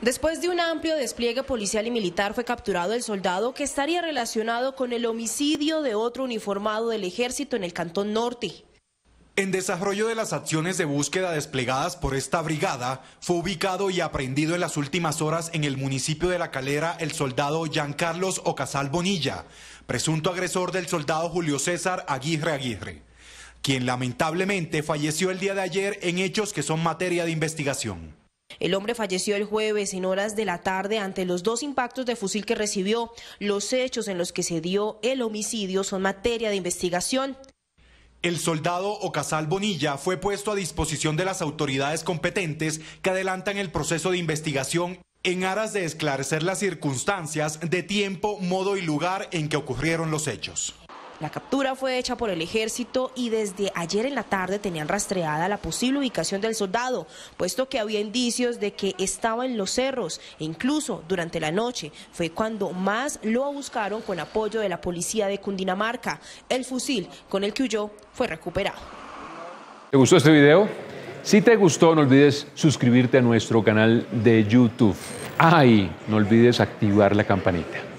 Después de un amplio despliegue policial y militar fue capturado el soldado que estaría relacionado con el homicidio de otro uniformado del ejército en el Cantón Norte. En desarrollo de las acciones de búsqueda desplegadas por esta brigada, fue ubicado y aprehendido en las últimas horas en el municipio de La Calera el soldado Carlos Ocasal Bonilla, presunto agresor del soldado Julio César Aguirre Aguirre, quien lamentablemente falleció el día de ayer en hechos que son materia de investigación. El hombre falleció el jueves en horas de la tarde ante los dos impactos de fusil que recibió. Los hechos en los que se dio el homicidio son materia de investigación. El soldado Ocasal Bonilla fue puesto a disposición de las autoridades competentes que adelantan el proceso de investigación en aras de esclarecer las circunstancias de tiempo, modo y lugar en que ocurrieron los hechos. La captura fue hecha por el ejército y desde ayer en la tarde tenían rastreada la posible ubicación del soldado, puesto que había indicios de que estaba en los cerros e incluso durante la noche fue cuando más lo buscaron con apoyo de la policía de Cundinamarca. El fusil con el que huyó fue recuperado. ¿Te gustó este video? Si te gustó, no olvides suscribirte a nuestro canal de YouTube. ¡Ay! no olvides activar la campanita.